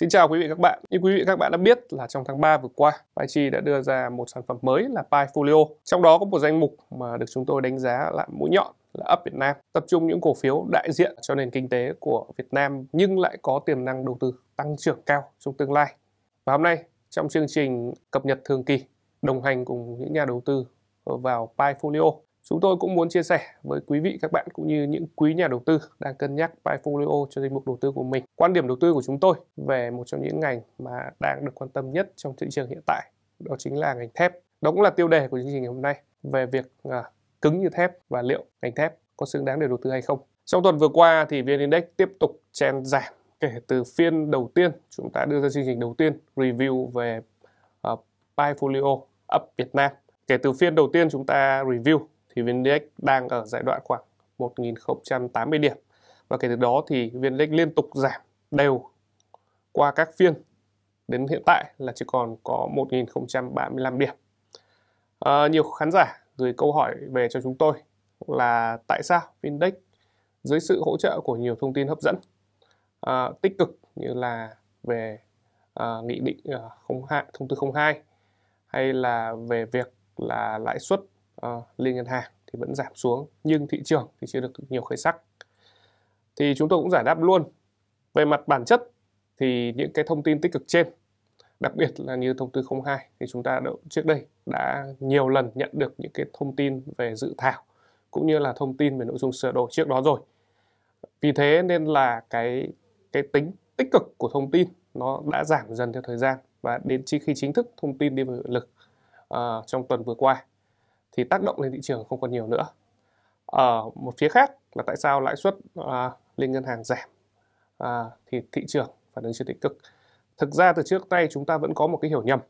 Xin chào quý vị các bạn. Như quý vị các bạn đã biết là trong tháng 3 vừa qua, Paichi đã đưa ra một sản phẩm mới là Paifolio. Trong đó có một danh mục mà được chúng tôi đánh giá là mũi nhọn là Up Việt Nam, tập trung những cổ phiếu đại diện cho nền kinh tế của Việt Nam nhưng lại có tiềm năng đầu tư tăng trưởng cao trong tương lai. Và hôm nay trong chương trình cập nhật thường kỳ đồng hành cùng những nhà đầu tư vào Paifolio Chúng tôi cũng muốn chia sẻ với quý vị các bạn cũng như những quý nhà đầu tư đang cân nhắc portfolio cho danh mục đầu tư của mình. Quan điểm đầu tư của chúng tôi về một trong những ngành mà đang được quan tâm nhất trong thị trường hiện tại, đó chính là ngành thép. Đó cũng là tiêu đề của chương trình ngày hôm nay về việc à, cứng như thép và liệu ngành thép có xứng đáng để đầu tư hay không. Trong tuần vừa qua thì VN Index tiếp tục chen giảm kể từ phiên đầu tiên chúng ta đưa ra chương trình đầu tiên review về à, uh, portfolio up Việt Nam. Kể từ phiên đầu tiên chúng ta review thì VN Index đang ở giai đoạn khoảng 1080 điểm và kể từ đó thì VN Index liên tục giảm đều qua các phiên đến hiện tại là chỉ còn có 1035 điểm. À, nhiều khán giả gửi câu hỏi về cho chúng tôi là tại sao Vindex dưới sự hỗ trợ của nhiều thông tin hấp dẫn à, tích cực như là về à, nghị định à, 02 thông tư 02 hay là về việc là lãi suất uh, liên ngân hàng thì vẫn giảm xuống nhưng thị trường thì chưa được nhiều khởi sắc thì chúng tôi cũng giải đáp luôn về mặt bản chất thì những cái thông tin tích cực trên đặc biệt là như thông tư 02 thì chúng ta đã, trước đây đã nhiều lần nhận được những cái thông tin về dự thảo cũng như là thông tin về nội dung sửa đổi trước đó rồi vì thế nên là cái cái tính tích cực của thông tin nó đã giảm dần theo thời gian và đến khi chính thức thông tin đi vào hiệu lực uh, trong tuần vừa qua thì tác động lên thị trường không còn nhiều nữa ở ờ, một phía khác là tại sao lãi suất à, lên ngân hàng giảm à, thì thị trường phản ứng chưa tích cực thực ra từ trước nay chúng ta vẫn có một cái hiểu nhầm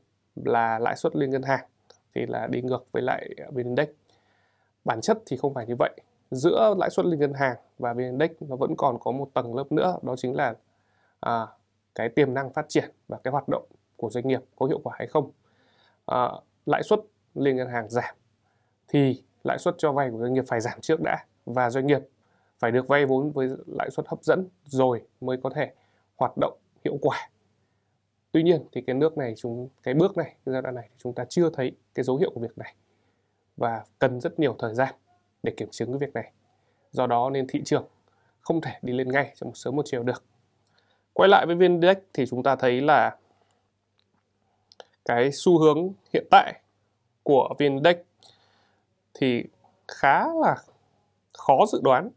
là lãi suất liên ngân hàng thì là đi ngược với lại vn index bản chất thì không phải như vậy giữa lãi suất liên ngân hàng và vn index nó vẫn còn có một tầng lớp nữa đó chính là à, cái tiềm năng phát triển và cái hoạt động của doanh nghiệp có hiệu quả hay không à, lãi suất liên ngân hàng giảm thì lãi suất cho vay của doanh nghiệp phải giảm trước đã và doanh nghiệp phải được vay vốn với lãi suất hấp dẫn rồi mới có thể hoạt động hiệu quả. Tuy nhiên thì cái nước này chúng cái bước này, cái giai đoạn này chúng ta chưa thấy cái dấu hiệu của việc này và cần rất nhiều thời gian để kiểm chứng cái việc này. Do đó nên thị trường không thể đi lên ngay trong một sớm một chiều được. Quay lại với VN Index thì chúng ta thấy là cái xu hướng hiện tại của VN Index thì khá là khó dự đoán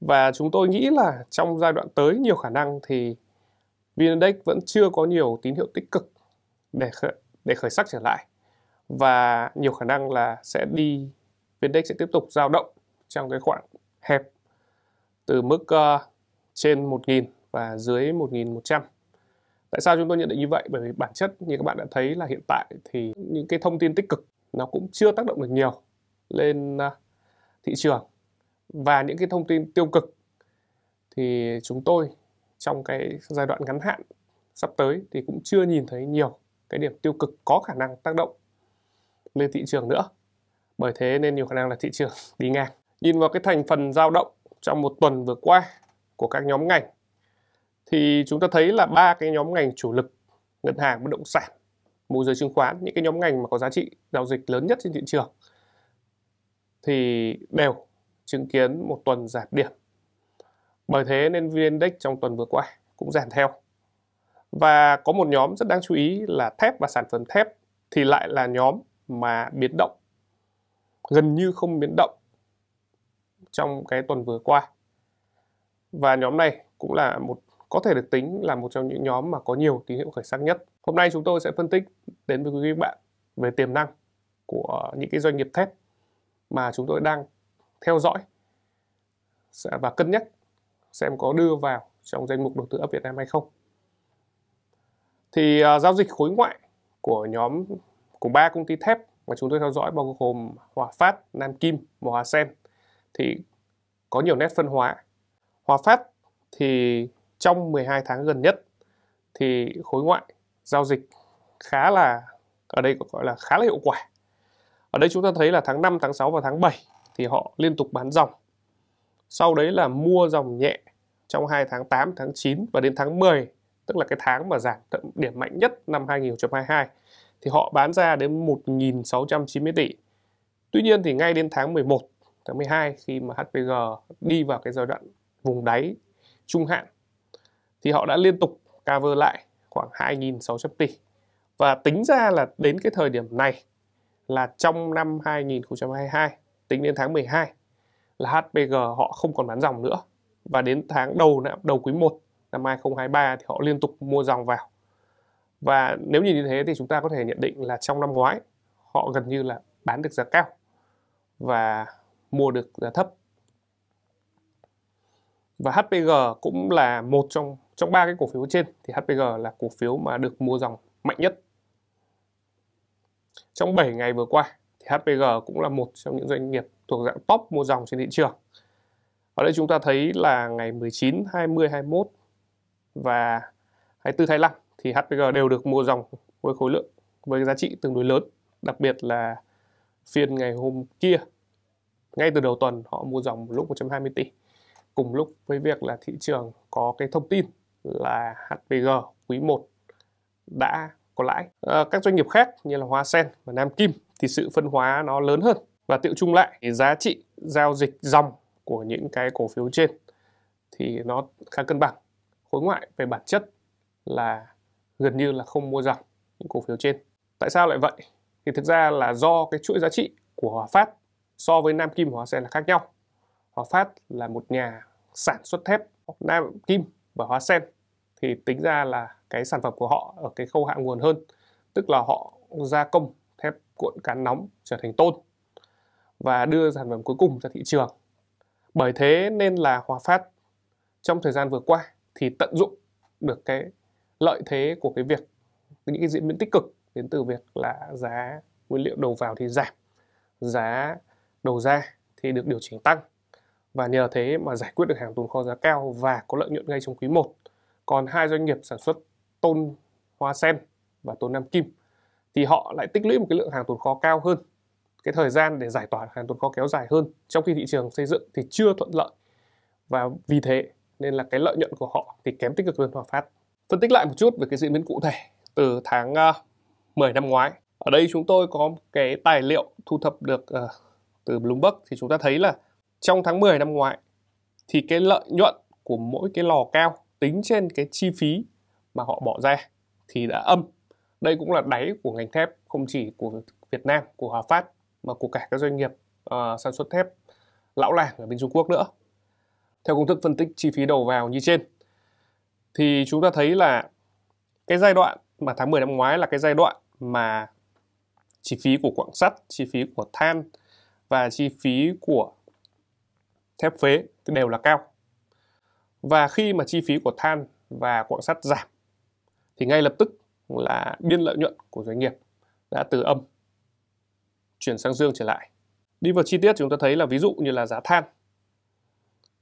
và chúng tôi nghĩ là trong giai đoạn tới nhiều khả năng thì VN-Index vẫn chưa có nhiều tín hiệu tích cực để khởi, để khởi sắc trở lại và nhiều khả năng là sẽ đi VN-Index sẽ tiếp tục dao động trong cái khoảng hẹp từ mức uh, trên 1.000 và dưới 1.100. Tại sao chúng tôi nhận định như vậy? Bởi vì bản chất như các bạn đã thấy là hiện tại thì những cái thông tin tích cực nó cũng chưa tác động được nhiều lên à, thị trường và những cái thông tin tiêu cực thì chúng tôi trong cái giai đoạn ngắn hạn sắp tới thì cũng chưa nhìn thấy nhiều cái điểm tiêu cực có khả năng tác động lên thị trường nữa bởi thế nên nhiều khả năng là thị trường đi ngang nhìn vào cái thành phần dao động trong một tuần vừa qua của các nhóm ngành thì chúng ta thấy là ba cái nhóm ngành chủ lực ngân hàng bất động sản môi giới chứng khoán những cái nhóm ngành mà có giá trị giao dịch lớn nhất trên thị trường thì đều chứng kiến một tuần giảm điểm. Bởi thế nên VN Index trong tuần vừa qua cũng giảm theo. Và có một nhóm rất đáng chú ý là thép và sản phẩm thép thì lại là nhóm mà biến động gần như không biến động trong cái tuần vừa qua. Và nhóm này cũng là một có thể được tính là một trong những nhóm mà có nhiều tín hiệu khởi sắc nhất. Hôm nay chúng tôi sẽ phân tích đến với quý vị bạn về tiềm năng của những cái doanh nghiệp thép mà chúng tôi đang theo dõi và cân nhắc xem có đưa vào trong danh mục đầu tư up Việt Nam hay không. Thì uh, giao dịch khối ngoại của nhóm của ba công ty thép mà chúng tôi theo dõi bao gồm Hòa Phát, Nam Kim và Hòa Sen thì có nhiều nét phân hóa. Hòa Phát thì trong 12 tháng gần nhất thì khối ngoại giao dịch khá là ở đây gọi là khá là hiệu quả ở đây chúng ta thấy là tháng 5, tháng 6 và tháng 7 thì họ liên tục bán dòng. Sau đấy là mua dòng nhẹ trong hai tháng 8, tháng 9 và đến tháng 10, tức là cái tháng mà giảm điểm mạnh nhất năm 2022 thì họ bán ra đến 1.690 tỷ. Tuy nhiên thì ngay đến tháng 11, tháng 12 khi mà HPG đi vào cái giai đoạn vùng đáy trung hạn thì họ đã liên tục cover lại khoảng 2.600 tỷ. Và tính ra là đến cái thời điểm này là trong năm 2022 tính đến tháng 12 là HPG họ không còn bán dòng nữa và đến tháng đầu đầu quý 1 năm 2023 thì họ liên tục mua dòng vào và nếu nhìn như thế thì chúng ta có thể nhận định là trong năm ngoái họ gần như là bán được giá cao và mua được giá thấp và HPG cũng là một trong trong ba cái cổ phiếu trên thì HPG là cổ phiếu mà được mua dòng mạnh nhất trong 7 ngày vừa qua thì HPG cũng là một trong những doanh nghiệp thuộc dạng top mua dòng trên thị trường. Ở đây chúng ta thấy là ngày 19, 20, 21 và 24, 25 thì HPG đều được mua dòng với khối lượng với giá trị tương đối lớn, đặc biệt là phiên ngày hôm kia ngay từ đầu tuần họ mua dòng một lúc 120 tỷ cùng lúc với việc là thị trường có cái thông tin là HPG quý 1 đã có lãi. À, các doanh nghiệp khác như là Hoa Sen và Nam Kim thì sự phân hóa nó lớn hơn và tiệu chung lại thì giá trị giao dịch dòng của những cái cổ phiếu trên thì nó khá cân bằng. Khối ngoại về bản chất là gần như là không mua dòng những cổ phiếu trên. Tại sao lại vậy? Thì thực ra là do cái chuỗi giá trị của Hòa Phát so với Nam Kim và Hòa Sen là khác nhau. Hòa Phát là một nhà sản xuất thép, Nam Kim và Hóa Sen thì tính ra là cái sản phẩm của họ ở cái khâu hạ nguồn hơn tức là họ gia công thép cuộn cán nóng trở thành tôn và đưa sản phẩm cuối cùng ra thị trường bởi thế nên là Hòa Phát trong thời gian vừa qua thì tận dụng được cái lợi thế của cái việc những cái diễn biến tích cực đến từ việc là giá nguyên liệu đầu vào thì giảm, giá đầu ra thì được điều chỉnh tăng và nhờ thế mà giải quyết được hàng tồn kho giá cao và có lợi nhuận ngay trong quý 1 còn hai doanh nghiệp sản xuất tôn hoa sen và tôn nam kim thì họ lại tích lũy một cái lượng hàng tồn kho cao hơn cái thời gian để giải tỏa hàng tồn kho kéo dài hơn trong khi thị trường xây dựng thì chưa thuận lợi và vì thế nên là cái lợi nhuận của họ thì kém tích cực hơn Hòa Phát. Phân tích lại một chút về cái diễn biến cụ thể từ tháng 10 ờ, năm ngoái. Ở đây chúng tôi có cái tài liệu thu thập được uh, từ Bloomberg thì chúng ta thấy là trong tháng 10 năm ngoái thì cái lợi nhuận của mỗi cái lò cao tính trên cái chi phí mà họ bỏ ra thì đã âm. Đây cũng là đáy của ngành thép không chỉ của Việt Nam, của Hòa Phát mà của cả các doanh nghiệp uh, sản xuất thép lão làng ở bên Trung Quốc nữa. Theo công thức phân tích chi phí đầu vào như trên thì chúng ta thấy là cái giai đoạn mà tháng 10 năm ngoái là cái giai đoạn mà chi phí của quặng sắt, chi phí của than và chi phí của thép phế đều là cao và khi mà chi phí của than và quặng sắt giảm thì ngay lập tức là biên lợi nhuận của doanh nghiệp đã từ âm chuyển sang dương trở lại. Đi vào chi tiết chúng ta thấy là ví dụ như là giá than.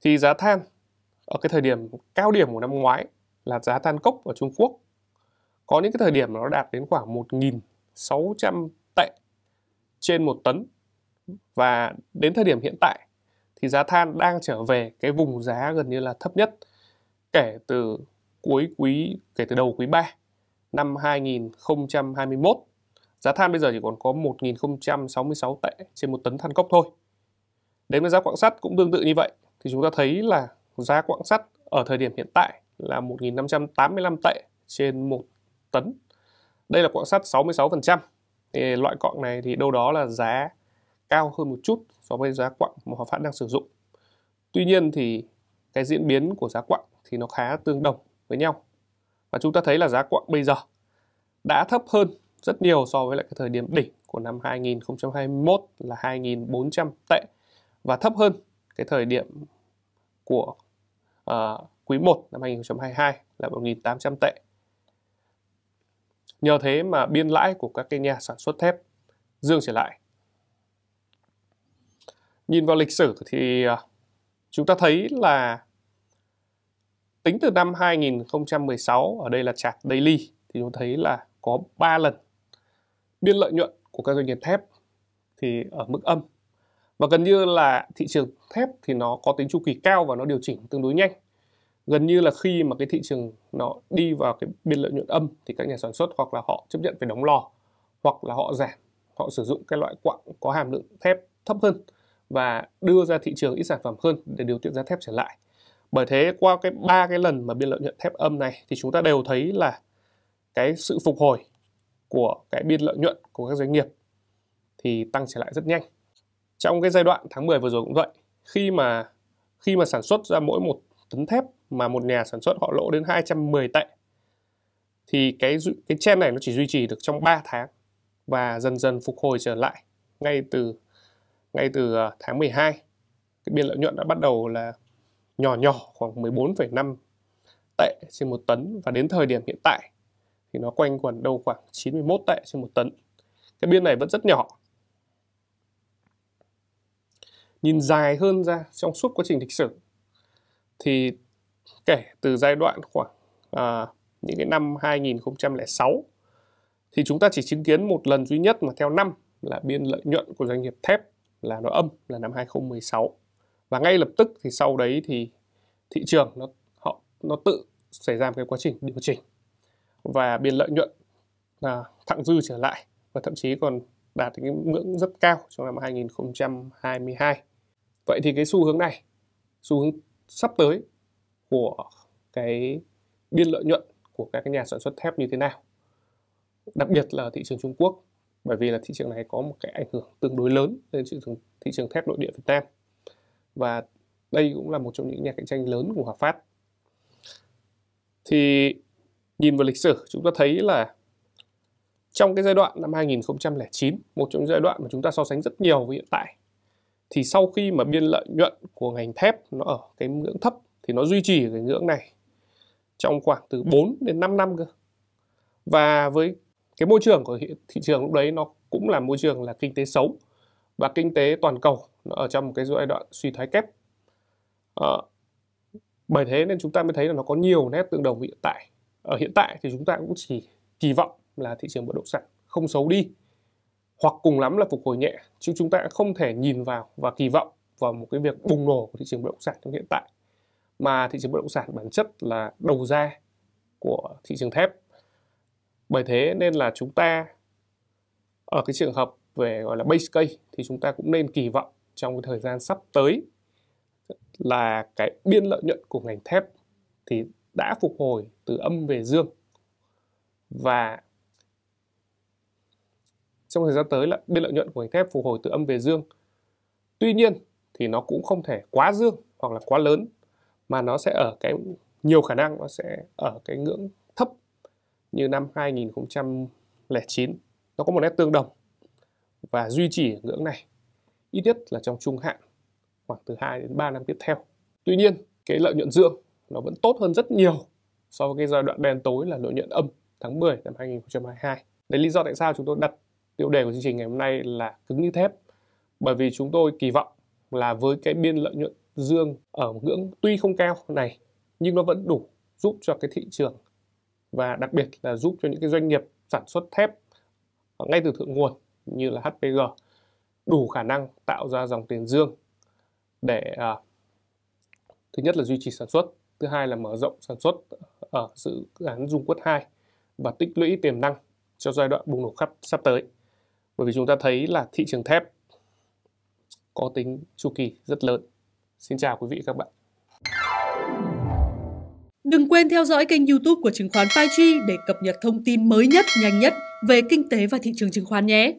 Thì giá than ở cái thời điểm cao điểm của năm ngoái là giá than cốc ở Trung Quốc có những cái thời điểm nó đạt đến khoảng 1.600 tệ trên một tấn và đến thời điểm hiện tại thì giá than đang trở về cái vùng giá gần như là thấp nhất kể từ cuối quý kể từ đầu quý 3 năm 2021. Giá than bây giờ chỉ còn có 1.066 tệ trên một tấn than cốc thôi. Đến với giá quặng sắt cũng tương tự như vậy thì chúng ta thấy là giá quặng sắt ở thời điểm hiện tại là 1.585 tệ trên một tấn. Đây là quặng sắt 66%. Thì loại quặng này thì đâu đó là giá cao hơn một chút so với giá quặng mà Hòa Phát đang sử dụng. Tuy nhiên thì cái diễn biến của giá quặng thì nó khá tương đồng với nhau. Và chúng ta thấy là giá quặng bây giờ đã thấp hơn rất nhiều so với lại cái thời điểm đỉnh của năm 2021 là 2.400 tệ và thấp hơn cái thời điểm của uh, quý 1 năm 2022 là 1.800 tệ. Nhờ thế mà biên lãi của các cái nhà sản xuất thép dương trở lại nhìn vào lịch sử thì à, chúng ta thấy là tính từ năm 2016 ở đây là chart daily thì chúng thấy là có 3 lần biên lợi nhuận của các doanh nghiệp thép thì ở mức âm và gần như là thị trường thép thì nó có tính chu kỳ cao và nó điều chỉnh tương đối nhanh gần như là khi mà cái thị trường nó đi vào cái biên lợi nhuận âm thì các nhà sản xuất hoặc là họ chấp nhận phải đóng lò hoặc là họ giảm họ sử dụng cái loại quặng có hàm lượng thép thấp hơn và đưa ra thị trường ít sản phẩm hơn để điều tiết giá thép trở lại. Bởi thế qua cái ba cái lần mà biên lợi nhuận thép âm này thì chúng ta đều thấy là cái sự phục hồi của cái biên lợi nhuận của các doanh nghiệp thì tăng trở lại rất nhanh. Trong cái giai đoạn tháng 10 vừa rồi cũng vậy, khi mà khi mà sản xuất ra mỗi một tấn thép mà một nhà sản xuất họ lỗ đến 210 tệ thì cái cái trend này nó chỉ duy trì được trong 3 tháng và dần dần phục hồi trở lại ngay từ ngay từ à, tháng 12 cái biên lợi nhuận đã bắt đầu là nhỏ nhỏ khoảng 14,5 tệ trên một tấn và đến thời điểm hiện tại thì nó quanh quẩn đâu khoảng 91 tệ trên một tấn cái biên này vẫn rất nhỏ nhìn dài hơn ra trong suốt quá trình lịch sử thì kể từ giai đoạn khoảng à, những cái năm 2006 thì chúng ta chỉ chứng kiến một lần duy nhất mà theo năm là biên lợi nhuận của doanh nghiệp thép là nó âm là năm 2016 và ngay lập tức thì sau đấy thì thị trường nó họ nó tự xảy ra một cái quá trình điều chỉnh và biên lợi nhuận là thặng dư trở lại và thậm chí còn đạt cái ngưỡng rất cao trong năm 2022. Vậy thì cái xu hướng này, xu hướng sắp tới của cái biên lợi nhuận của các nhà sản xuất thép như thế nào? Đặc biệt là thị trường Trung Quốc bởi vì là thị trường này có một cái ảnh hưởng tương đối lớn lên thị trường thị trường thép nội địa Việt Nam và đây cũng là một trong những nhà cạnh tranh lớn của Hòa Phát thì nhìn vào lịch sử chúng ta thấy là trong cái giai đoạn năm 2009 một trong những giai đoạn mà chúng ta so sánh rất nhiều với hiện tại thì sau khi mà biên lợi nhuận của ngành thép nó ở cái ngưỡng thấp thì nó duy trì ở cái ngưỡng này trong khoảng từ 4 đến 5 năm cơ và với cái môi trường của thị trường lúc đấy nó cũng là môi trường là kinh tế xấu và kinh tế toàn cầu nó ở trong một cái giai đoạn suy thoái kép à, bởi thế nên chúng ta mới thấy là nó có nhiều nét tương đồng hiện tại ở hiện tại thì chúng ta cũng chỉ kỳ vọng là thị trường bất động sản không xấu đi hoặc cùng lắm là phục hồi nhẹ chứ chúng ta không thể nhìn vào và kỳ vọng vào một cái việc bùng nổ của thị trường bất động sản trong hiện tại mà thị trường bất động sản bản chất là đầu ra của thị trường thép bởi thế nên là chúng ta ở cái trường hợp về gọi là base case thì chúng ta cũng nên kỳ vọng trong cái thời gian sắp tới là cái biên lợi nhuận của ngành thép thì đã phục hồi từ âm về dương và trong thời gian tới là biên lợi nhuận của ngành thép phục hồi từ âm về dương tuy nhiên thì nó cũng không thể quá dương hoặc là quá lớn mà nó sẽ ở cái nhiều khả năng nó sẽ ở cái ngưỡng như năm 2009 nó có một nét tương đồng và duy trì ở ngưỡng này ít nhất là trong trung hạn khoảng từ 2 đến 3 năm tiếp theo. Tuy nhiên, cái lợi nhuận dương nó vẫn tốt hơn rất nhiều so với cái giai đoạn đen tối là lợi nhuận âm tháng 10 năm 2022. Đấy lý do tại sao chúng tôi đặt tiêu đề của chương trình ngày hôm nay là cứng như thép bởi vì chúng tôi kỳ vọng là với cái biên lợi nhuận dương ở ngưỡng tuy không cao này nhưng nó vẫn đủ giúp cho cái thị trường và đặc biệt là giúp cho những cái doanh nghiệp sản xuất thép ngay từ thượng nguồn như là HPG đủ khả năng tạo ra dòng tiền dương để à, thứ nhất là duy trì sản xuất, thứ hai là mở rộng sản xuất ở dự án Dung Quất 2 và tích lũy tiềm năng cho giai đoạn bùng nổ khắp sắp tới. Bởi vì chúng ta thấy là thị trường thép có tính chu kỳ rất lớn. Xin chào quý vị các bạn. Đừng quên theo dõi kênh YouTube của chứng khoán Paiji để cập nhật thông tin mới nhất, nhanh nhất về kinh tế và thị trường chứng khoán nhé.